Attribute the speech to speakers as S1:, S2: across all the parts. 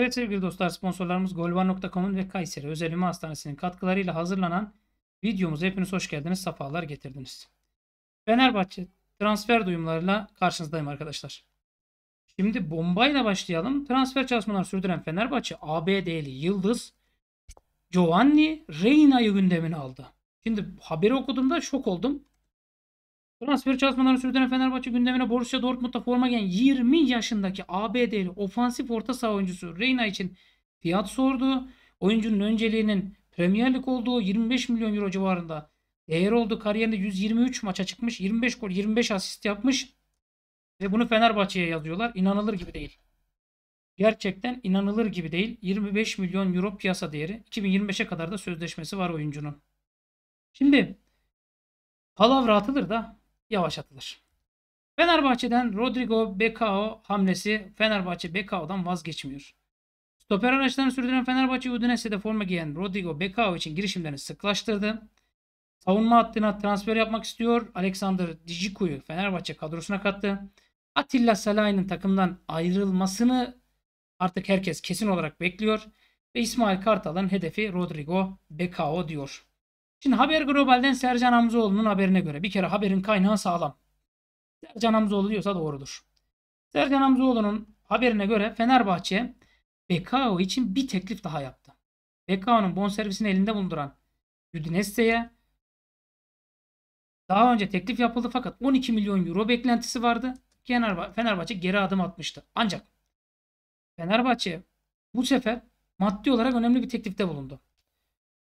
S1: Evet sevgili dostlar sponsorlarımız golvan.com'un ve Kayseri Özel Üme Hastanesi'nin katkılarıyla hazırlanan videomuza hepiniz hoş geldiniz, sefalar getirdiniz. Fenerbahçe transfer duyumlarıyla karşınızdayım arkadaşlar. Şimdi bombayla başlayalım. Transfer çalışmaları sürdüren Fenerbahçe ABD'li Yıldız Giovanni Reyna'yı gündemine aldı. Şimdi haberi okuduğumda şok oldum. Transfer çalışmalarını sürdüren Fenerbahçe gündemine Borussia Dortmund'da forma giyen 20 yaşındaki ABD'li ofansif orta saha oyuncusu Reina için fiyat sordu. Oyuncunun önceliğinin Premier Lig olduğu 25 milyon euro civarında değer oldu. Kariyerinde 123 maça çıkmış, 25 gol, 25 asist yapmış ve bunu Fenerbahçe'ye yazıyorlar. İnanılır gibi değil. Gerçekten inanılır gibi değil. 25 milyon euro piyasa değeri. 2025'e kadar da sözleşmesi var oyuncunun. Şimdi palavra atılır da yavaşlatılır. Fenerbahçe'den Rodrigo Becao hamlesi Fenerbahçe Becao'dan vazgeçmiyor. Stoper araçlarını sürdüren Fenerbahçe Udinese'de forma giyen Rodrigo Becao için girişimlerini sıklaştırdı. Savunma hattına transfer yapmak istiyor. Alexander Dijiku'yu Fenerbahçe kadrosuna kattı. Atilla Salah'ın takımdan ayrılmasını artık herkes kesin olarak bekliyor. Ve İsmail Kartal'ın hedefi Rodrigo Becao diyor. Şimdi Haber Global'den Sercan Hamzoğlu'nun haberine göre bir kere haberin kaynağı sağlam. Sercan Hamzoğlu diyorsa doğrudur. Sercan Hamzoğlu'nun haberine göre Fenerbahçe Bekao için bir teklif daha yaptı. Bekao'nun bonservisini elinde bulunduran Udinese'ye daha önce teklif yapıldı fakat 12 milyon euro beklentisi vardı. Fenerbahçe geri adım atmıştı. Ancak Fenerbahçe bu sefer maddi olarak önemli bir teklifte bulundu.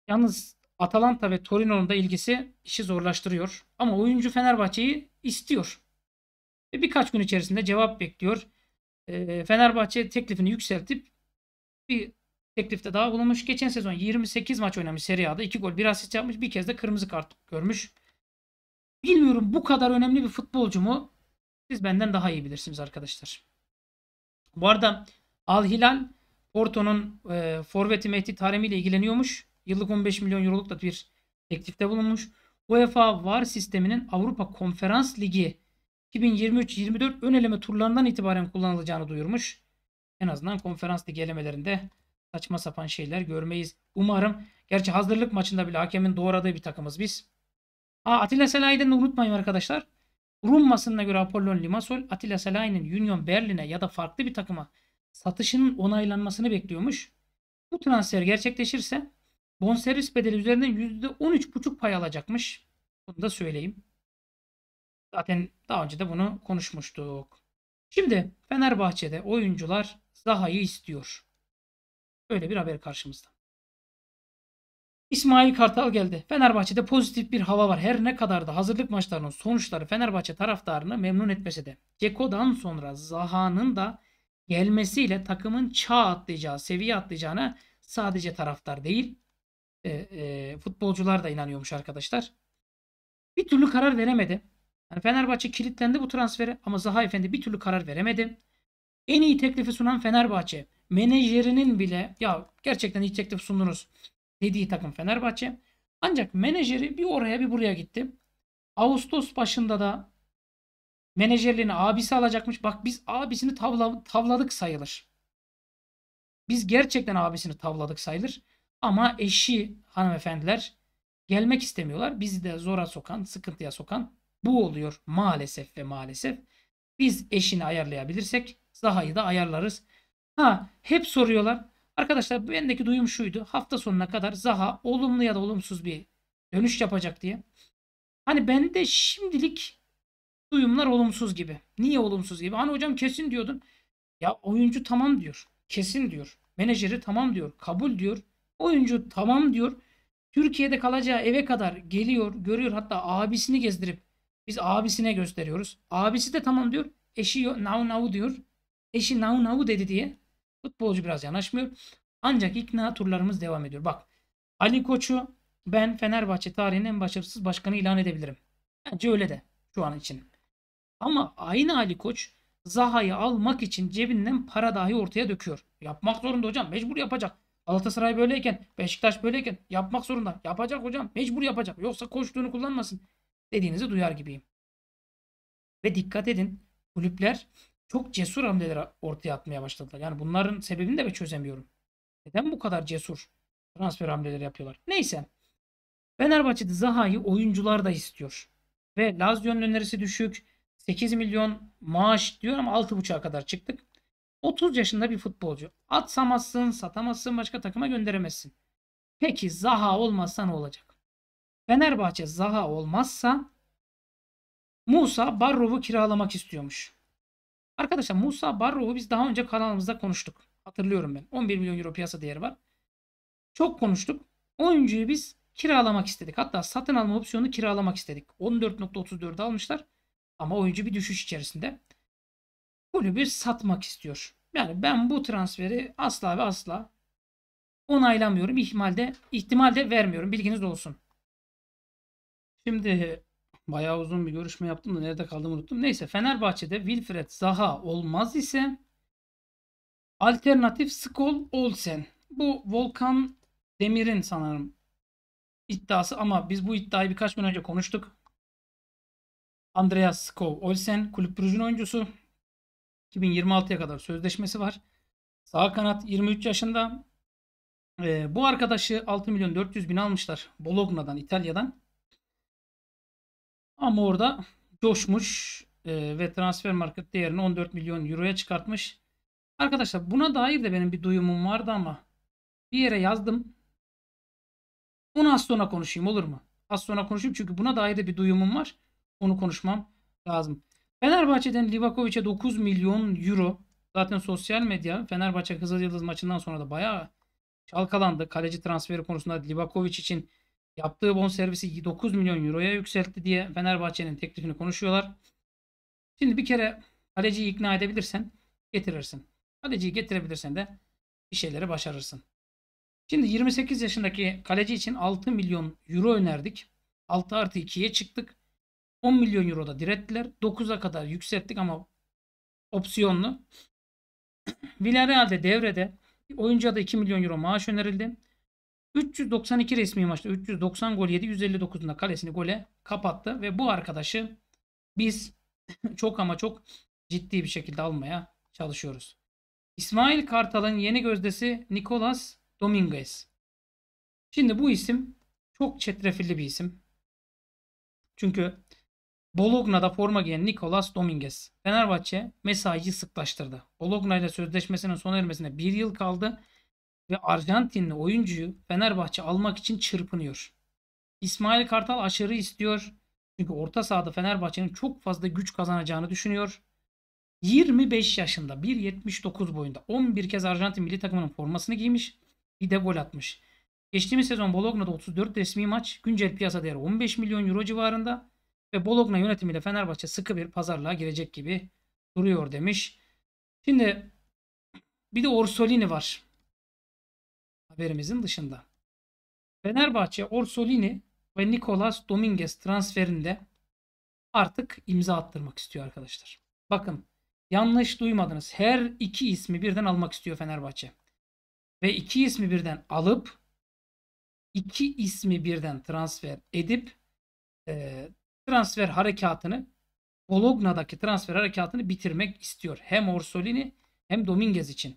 S1: Yalnız Atalanta ve Torino'nun da ilgisi işi zorlaştırıyor. Ama oyuncu Fenerbahçe'yi istiyor. Ve birkaç gün içerisinde cevap bekliyor. E, Fenerbahçe teklifini yükseltip bir teklifte daha bulunmuş. Geçen sezon 28 maç oynamış Serie A'da. 2 gol, 1 asist yapmış. Bir kez de kırmızı kart görmüş. Bilmiyorum bu kadar önemli bir futbolcu mu? Siz benden daha iyi bilirsiniz arkadaşlar. Bu arada Al Hilal Porto'nun e, forveti Mehdi Taremi ile ilgileniyormuş. Yıllık 15 milyon euroluk bir teklifte bulunmuş. UEFA VAR sisteminin Avrupa Konferans Ligi 2023-24 ön eleme turlarından itibaren kullanılacağını duyurmuş. En azından konferans ligi elemelerinde saçma sapan şeyler görmeyiz. Umarım. Gerçi hazırlık maçında bile hakemin doğradığı bir takımız biz. Aa, Atilla Selahi'den de unutmayın arkadaşlar. Rum basınına göre Apollon Limassol Atilla Selahi'nin Union Berlin'e ya da farklı bir takıma satışının onaylanmasını bekliyormuş. Bu transfer gerçekleşirse bonservis bedeli üzerinden %13,5 pay alacakmış. Bunu da söyleyeyim. Zaten daha önce de bunu konuşmuştuk. Şimdi Fenerbahçe'de oyuncular Zaha'yı istiyor. Böyle bir haber karşımızda. İsmail Kartal geldi. Fenerbahçe'de pozitif bir hava var. Her ne kadar da hazırlık maçlarının sonuçları Fenerbahçe taraftarını memnun etmese de. Ceko'dan sonra Zaha'nın da gelmesiyle takımın çağ atlayacağı, seviye atlayacağına sadece taraftar değil e, e, futbolcular da inanıyormuş arkadaşlar. Bir türlü karar veremedi. Yani Fenerbahçe kilitlendi bu transferi ama Zaha Efendi bir türlü karar veremedi. En iyi teklifi sunan Fenerbahçe menajerinin bile ya gerçekten iyi teklif sundunuz dediği takım Fenerbahçe. Ancak menajeri bir oraya bir buraya gitti. Ağustos başında da menajerliğini abisi alacakmış. Bak biz abisini tavla, tavladık sayılır. Biz gerçekten abisini tavladık sayılır. Ama eşi hanımefendiler gelmek istemiyorlar. Bizi de zora sokan, sıkıntıya sokan bu oluyor maalesef ve maalesef. Biz eşini ayarlayabilirsek Zaha'yı da ayarlarız. Ha hep soruyorlar. Arkadaşlar bendeki duyum şuydu. Hafta sonuna kadar Zaha olumlu ya da olumsuz bir dönüş yapacak diye. Hani bende şimdilik duyumlar olumsuz gibi. Niye olumsuz gibi? Hani hocam kesin diyordun. Ya oyuncu tamam diyor. Kesin diyor. Menajeri tamam diyor. Kabul diyor. Oyuncu tamam diyor. Türkiye'de kalacağı eve kadar geliyor, görüyor hatta abisini gezdirip biz abisine gösteriyoruz. Abisi de tamam diyor. Eşi now now diyor. Eşi now now dedi diye futbolcu biraz yanaşmıyor. Ancak ikna turlarımız devam ediyor. Bak Ali Koç'u ben Fenerbahçe tarihinin en başarısız başkanı ilan edebilirim. Bence öyle de şu an için. Ama aynı Ali Koç Zaha'yı almak için cebinden para dahi ortaya döküyor. Yapmak zorunda hocam mecbur yapacak. Galatasaray böyleyken, Beşiktaş böyleyken yapmak zorunda. Yapacak hocam. Mecbur yapacak. Yoksa koştuğunu kullanmasın dediğinizi duyar gibiyim. Ve dikkat edin kulüpler çok cesur hamleler ortaya atmaya başladılar. Yani bunların sebebini de ben çözemiyorum. Neden bu kadar cesur transfer hamleleri yapıyorlar? Neyse. Fenerbahçe'de Zaha'yı oyuncular da istiyor. Ve Lazio'nun önerisi düşük. 8 milyon maaş diyor ama 6.5'a kadar çıktık. 30 yaşında bir futbolcu. Atsamazsın, satamazsın, başka takıma gönderemezsin. Peki Zaha olmazsa ne olacak? Fenerbahçe Zaha olmazsa Musa Barrov'u kiralamak istiyormuş. Arkadaşlar Musa Barrov'u biz daha önce kanalımızda konuştuk. Hatırlıyorum ben. 11 milyon euro piyasa değeri var. Çok konuştuk. Oyuncuyu biz kiralamak istedik. Hatta satın alma opsiyonu kiralamak istedik. 14.34'ü almışlar. Ama oyuncu bir düşüş içerisinde kulübü satmak istiyor. Yani ben bu transferi asla ve asla onaylamıyorum. İhmalde, ihtimalde vermiyorum. Bilginiz olsun. Şimdi bayağı uzun bir görüşme yaptım da nerede kaldım unuttum. Neyse Fenerbahçe'de Wilfred Zaha olmaz ise alternatif Skol Olsen. Bu Volkan Demir'in sanırım iddiası ama biz bu iddiayı birkaç gün önce konuştuk. Andreas Skov Olsen kulüp Brugge'nin oyuncusu. 2026'ya kadar sözleşmesi var. Sağ kanat 23 yaşında. E, bu arkadaşı 6 milyon 400 bin almışlar Bologna'dan İtalya'dan. Ama orada coşmuş e, ve transfer market değerini 14 milyon euroya çıkartmış. Arkadaşlar buna dair de benim bir duyumum vardı ama bir yere yazdım. Onu az sonra konuşayım olur mu? Az sonra konuşayım çünkü buna dair de bir duyumum var. Onu konuşmam lazım. Fenerbahçe'den Livakovic'e 9 milyon euro. Zaten sosyal medya Fenerbahçe yıldız maçından sonra da bayağı çalkalandı. Kaleci transferi konusunda Livakovic için yaptığı bon servisi 9 milyon euroya yükseltti diye Fenerbahçe'nin teklifini konuşuyorlar. Şimdi bir kere kaleciyi ikna edebilirsen getirirsin. Kaleciyi getirebilirsen de bir şeyleri başarırsın. Şimdi 28 yaşındaki kaleci için 6 milyon euro önerdik. 6 artı 2'ye çıktık. 10 milyon euro da direttiler. 9'a kadar yükselttik ama opsiyonlu. Villarreal'de devrede oyuncuya da 2 milyon euro maaş önerildi. 392 resmi maçta 390 gol yedi. 159'unda kalesini gole kapattı ve bu arkadaşı biz çok ama çok ciddi bir şekilde almaya çalışıyoruz. İsmail Kartal'ın yeni gözdesi Nicolas Dominguez. Şimdi bu isim çok çetrefilli bir isim. Çünkü Bologna'da forma giyen Nicolas Dominguez. Fenerbahçe mesajı sıklaştırdı. Bologna ile sözleşmesinin sona ermesine bir yıl kaldı ve Arjantinli oyuncuyu Fenerbahçe almak için çırpınıyor. İsmail Kartal aşırı istiyor. Çünkü orta sahada Fenerbahçe'nin çok fazla güç kazanacağını düşünüyor. 25 yaşında 1.79 boyunda 11 kez Arjantin milli takımının formasını giymiş. Bir de gol atmış. Geçtiğimiz sezon Bologna'da 34 resmi maç güncel piyasa değeri 15 milyon euro civarında ve Bologna yönetimiyle Fenerbahçe sıkı bir pazarlığa girecek gibi duruyor demiş. Şimdi bir de Orsolini var. Haberimizin dışında. Fenerbahçe Orsolini ve Nicolas Dominguez transferinde artık imza attırmak istiyor arkadaşlar. Bakın yanlış duymadınız. Her iki ismi birden almak istiyor Fenerbahçe. Ve iki ismi birden alıp iki ismi birden transfer edip e, transfer harekatını Bologna'daki transfer harekatını bitirmek istiyor. Hem Orsolini hem Dominguez için.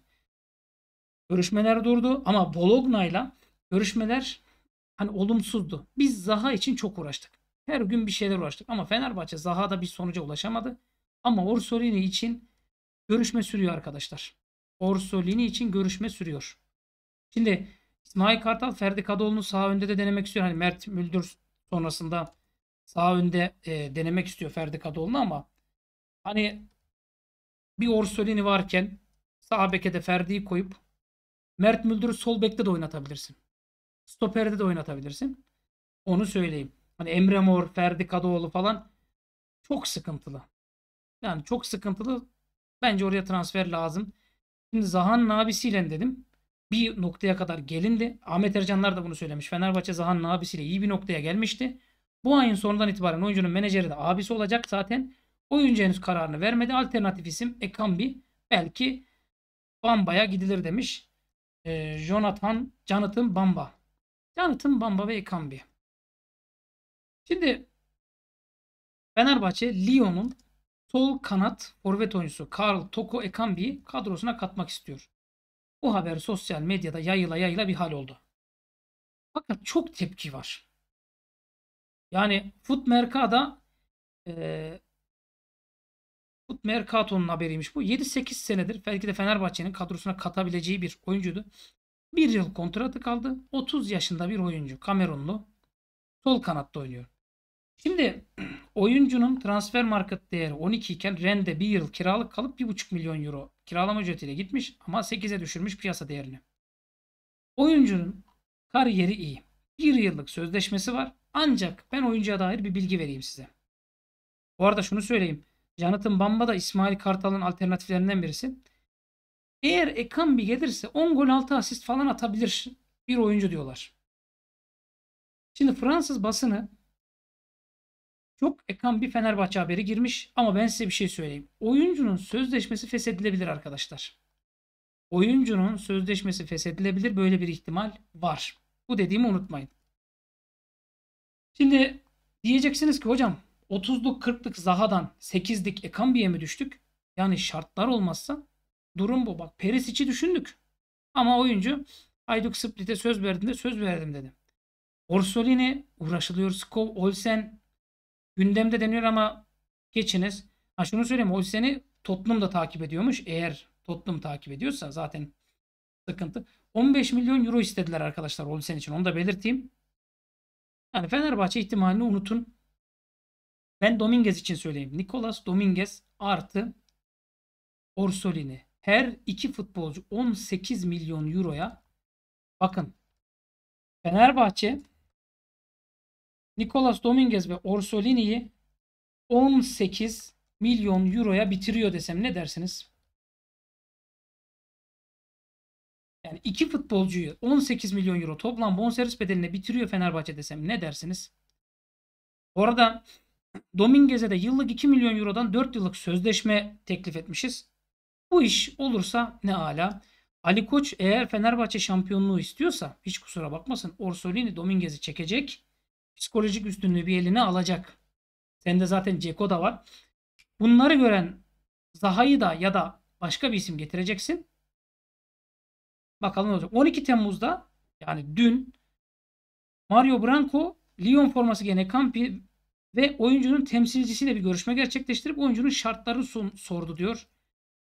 S1: Görüşmeler durdu ama Bologna'yla görüşmeler hani olumsuzdu. Biz Zaha için çok uğraştık. Her gün bir şeyler uğraştık ama Fenerbahçe Zaha'da bir sonuca ulaşamadı. Ama Orsolini için görüşme sürüyor arkadaşlar. Orsolini için görüşme sürüyor. Şimdi İsmail Kartal Ferdi Kadıoğlu'nu sağ önde de denemek istiyor. Hani Mert Müldür sonrasında sağ önde e, denemek istiyor Ferdi Kadıoğlu'nu ama hani bir Orsolini varken sağ beke de Ferdi'yi koyup Mert Müldür'ü sol bekte de oynatabilirsin. Stoperde de oynatabilirsin. Onu söyleyeyim. Hani Emre Mor, Ferdi Kadıoğlu falan çok sıkıntılı. Yani çok sıkıntılı. Bence oraya transfer lazım. Şimdi Zahan'ın abisiyle dedim. Bir noktaya kadar gelindi. Ahmet Ercanlar da bunu söylemiş. Fenerbahçe Zahan'ın abisiyle iyi bir noktaya gelmişti. Bu ayın sonundan itibaren oyuncunun menajeri de abisi olacak zaten. Oyuncu henüz kararını vermedi. Alternatif isim Ekambi. Belki Bamba'ya gidilir demiş. E, Jonathan, Jonathan Bamba. Jonathan Bamba ve Ekambi. Şimdi Fenerbahçe Lyon'un sol kanat forvet oyuncusu Karl Toko Ekambi'yi kadrosuna katmak istiyor. Bu haber sosyal medyada yayıla yayıla bir hal oldu. Fakat çok tepki var. Yani Food Mercada e, Food Mercato'nun haberiymiş bu. 7-8 senedir belki de Fenerbahçe'nin kadrosuna katabileceği bir oyuncuydu. Bir yıl kontratı kaldı. 30 yaşında bir oyuncu. Kamerunlu. Sol kanatta oynuyor. Şimdi oyuncunun transfer market değeri 12 iken Ren'de bir yıl kiralık kalıp 1,5 milyon euro kiralama ücretiyle gitmiş ama 8'e düşürmüş piyasa değerini. Oyuncunun kariyeri iyi. Bir yıllık sözleşmesi var. Ancak ben oyuncuya dair bir bilgi vereyim size. Bu arada şunu söyleyeyim. Jonathan Bamba da İsmail Kartal'ın alternatiflerinden birisi. Eğer Ekambi gelirse 10 gol 6 asist falan atabilir bir oyuncu diyorlar. Şimdi Fransız basını çok Ekambi Fenerbahçe haberi girmiş ama ben size bir şey söyleyeyim. Oyuncunun sözleşmesi feshedilebilir arkadaşlar. Oyuncunun sözleşmesi feshedilebilir böyle bir ihtimal var. Bu dediğimi unutmayın. Şimdi diyeceksiniz ki hocam 30'luk 40'lık Zaha'dan 8'lik Ekambi'ye mi düştük? Yani şartlar olmazsa durum bu. Bak içi düşündük. Ama oyuncu Ayduk Split'e söz verdiğinde söz verdim dedi. Orsolini uğraşılıyor. Skov, Olsen gündemde deniyor ama geçiniz. Ha şunu söyleyeyim Olsen'i Tottenham da takip ediyormuş. Eğer Tottenham takip ediyorsa zaten sıkıntı. 15 milyon euro istediler arkadaşlar Olsen için. Onu da belirteyim. Yani Fenerbahçe ihtimalini unutun. Ben Dominguez için söyleyeyim. Nicolas Dominguez artı Orsolini. Her iki futbolcu 18 milyon euroya bakın Fenerbahçe Nicolas Dominguez ve Orsolini'yi 18 milyon euroya bitiriyor desem ne dersiniz? Yani iki futbolcuyu 18 milyon euro toplam bonservis bedeline bitiriyor Fenerbahçe desem ne dersiniz? Orada Dominguez'e de yıllık 2 milyon eurodan 4 yıllık sözleşme teklif etmişiz. Bu iş olursa ne ala. Ali Koç eğer Fenerbahçe şampiyonluğu istiyorsa hiç kusura bakmasın Orsolini Dominguez'i çekecek. Psikolojik üstünlüğü bir eline alacak. Sende zaten Ceko da var. Bunları gören Zaha'yı da ya da başka bir isim getireceksin. Bakalım ne olacak. 12 Temmuz'da yani dün Mario Branco Lyon forması gene Campi ve oyuncunun temsilcisiyle bir görüşme gerçekleştirip oyuncunun şartlarını sordu diyor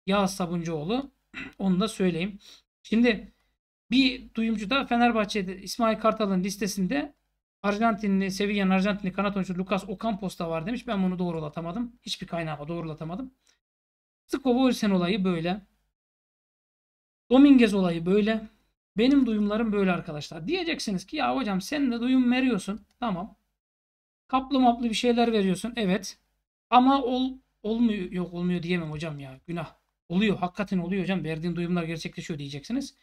S1: Yağız Sabuncuoğlu. Onu da söyleyeyim. Şimdi bir duyumcu da Fenerbahçe'de İsmail Kartal'ın listesinde Arjantinli, Sevilla'nın Arjantinli kanat oyuncusu Lucas Ocampos da var demiş. Ben bunu doğrulatamadım. Hiçbir kaynağa doğrulatamadım. Skova Olsen olayı böyle. Dominguez olayı böyle. Benim duyumlarım böyle arkadaşlar. Diyeceksiniz ki ya hocam sen de duyum veriyorsun. Tamam. Kaplı maplı bir şeyler veriyorsun. Evet. Ama ol, olmuyor. Yok olmuyor diyemem hocam ya. Günah. Oluyor. Hakikaten oluyor hocam. Verdiğin duyumlar gerçekleşiyor diyeceksiniz.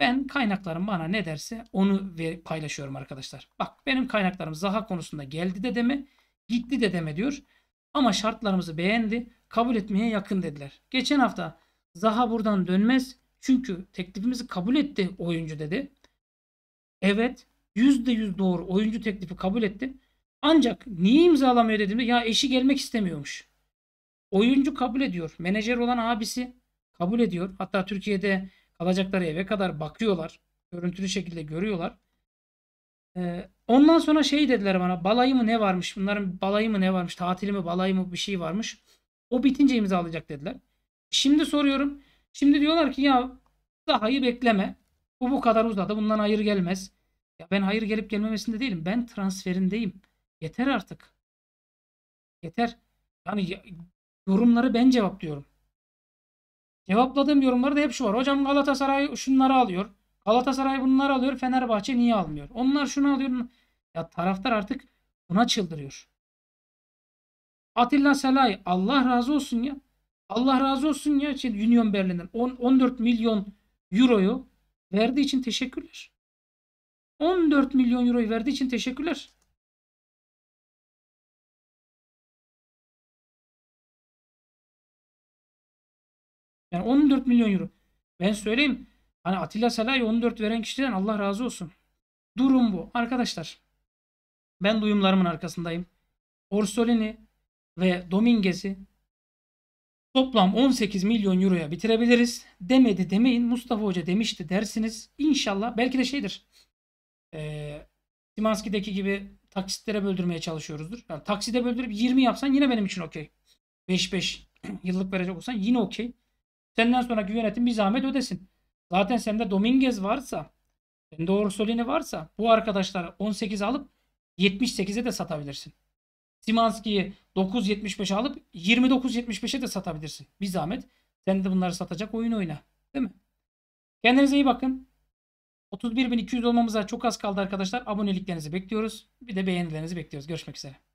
S1: Ben kaynaklarım bana ne derse onu ver, paylaşıyorum arkadaşlar. Bak benim kaynaklarım Zaha konusunda geldi de deme, gitti de deme diyor. Ama şartlarımızı beğendi, kabul etmeye yakın dediler. Geçen hafta Zaha buradan dönmez, çünkü teklifimizi kabul etti oyuncu dedi. Evet %100 doğru oyuncu teklifi kabul etti. Ancak niye imzalamıyor dediğimde ya eşi gelmek istemiyormuş. Oyuncu kabul ediyor. Menajer olan abisi kabul ediyor. Hatta Türkiye'de kalacakları eve kadar bakıyorlar. Görüntülü şekilde görüyorlar. Ee, ondan sonra şey dediler bana balayı mı ne varmış bunların balayı mı ne varmış tatili mi balayı mı bir şey varmış. O bitince imzalayacak dediler. Şimdi soruyorum Şimdi diyorlar ki ya dahayı bekleme. Bu bu kadar uzadı. Bundan hayır gelmez. Ya ben hayır gelip gelmemesinde değilim. Ben transferindeyim. Yeter artık. Yeter. Yani yorumları ben cevaplıyorum. Cevapladığım yorumları da hep şu var. Hocam Galatasaray şunları alıyor. Galatasaray bunları alıyor. Fenerbahçe niye almıyor? Onlar şunu alıyor. Ya taraftar artık buna çıldırıyor. Atilla Selay Allah razı olsun ya. Allah razı olsun ya şey, Union Berlin'den. 14 milyon euroyu verdiği için teşekkürler. 14 milyon euroyu verdiği için teşekkürler. Yani 14 milyon euro. Ben söyleyeyim. Hani Atilla Salah'ı 14 veren kişiden Allah razı olsun. Durum bu. Arkadaşlar ben duyumlarımın arkasındayım. Orsolini ve Dominguez'i Toplam 18 milyon euroya bitirebiliriz. Demedi demeyin. Mustafa Hoca demişti dersiniz. İnşallah belki de şeydir. E, ee, Simanski'deki gibi taksitlere böldürmeye çalışıyoruzdur. Yani takside böldürüp 20 yapsan yine benim için okey. 5-5 yıllık verecek olsan yine okey. Senden sonraki yönetim bir zahmet ödesin. Zaten sende Dominguez varsa, sende Orsolini varsa bu arkadaşları 18 alıp 78'e de satabilirsin. Simanski'yi 9.75'e alıp 29.75'e de satabilirsin. Bir zahmet. Sen de bunları satacak oyun oyna. Değil mi? Kendinize iyi bakın. 31.200 olmamıza çok az kaldı arkadaşlar. Aboneliklerinizi bekliyoruz. Bir de beğenilerinizi bekliyoruz. Görüşmek üzere.